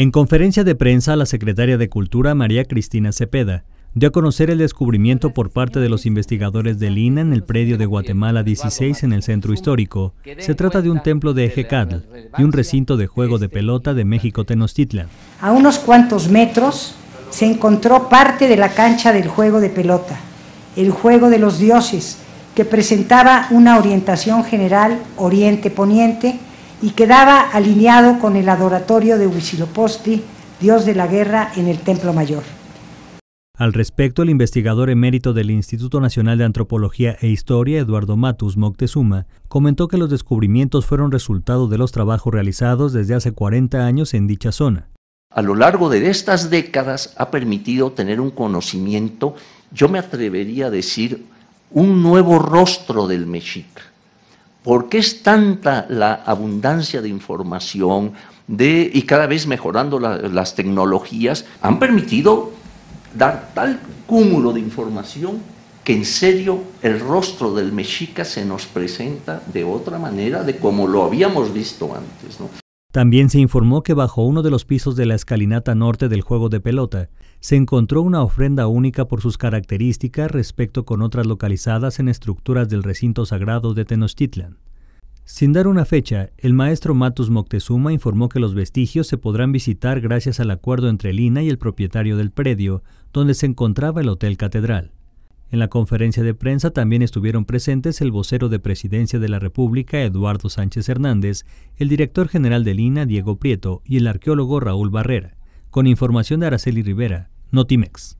En conferencia de prensa, la secretaria de Cultura, María Cristina Cepeda, dio a conocer el descubrimiento por parte de los investigadores del INA en el predio de Guatemala 16 en el centro histórico. Se trata de un templo de Ejecatl y un recinto de juego de pelota de México Tenochtitlan. A unos cuantos metros se encontró parte de la cancha del juego de pelota, el juego de los dioses, que presentaba una orientación general oriente-poniente y quedaba alineado con el adoratorio de Huitzilopochtli, dios de la guerra, en el Templo Mayor. Al respecto, el investigador emérito del Instituto Nacional de Antropología e Historia, Eduardo Matus Moctezuma, comentó que los descubrimientos fueron resultado de los trabajos realizados desde hace 40 años en dicha zona. A lo largo de estas décadas ha permitido tener un conocimiento, yo me atrevería a decir, un nuevo rostro del mexica ¿Por qué es tanta la abundancia de información y cada vez mejorando las tecnologías? Han permitido dar tal cúmulo de información que en serio el rostro del mexica se nos presenta de otra manera de como lo habíamos visto antes. También se informó que bajo uno de los pisos de la escalinata norte del juego de pelota se encontró una ofrenda única por sus características respecto con otras localizadas en estructuras del recinto sagrado de Tenochtitlan. Sin dar una fecha, el maestro Matus Moctezuma informó que los vestigios se podrán visitar gracias al acuerdo entre Lina y el propietario del predio, donde se encontraba el Hotel Catedral. En la conferencia de prensa también estuvieron presentes el vocero de Presidencia de la República, Eduardo Sánchez Hernández, el director general del INA, Diego Prieto, y el arqueólogo Raúl Barrera, con información de Araceli Rivera, Notimex.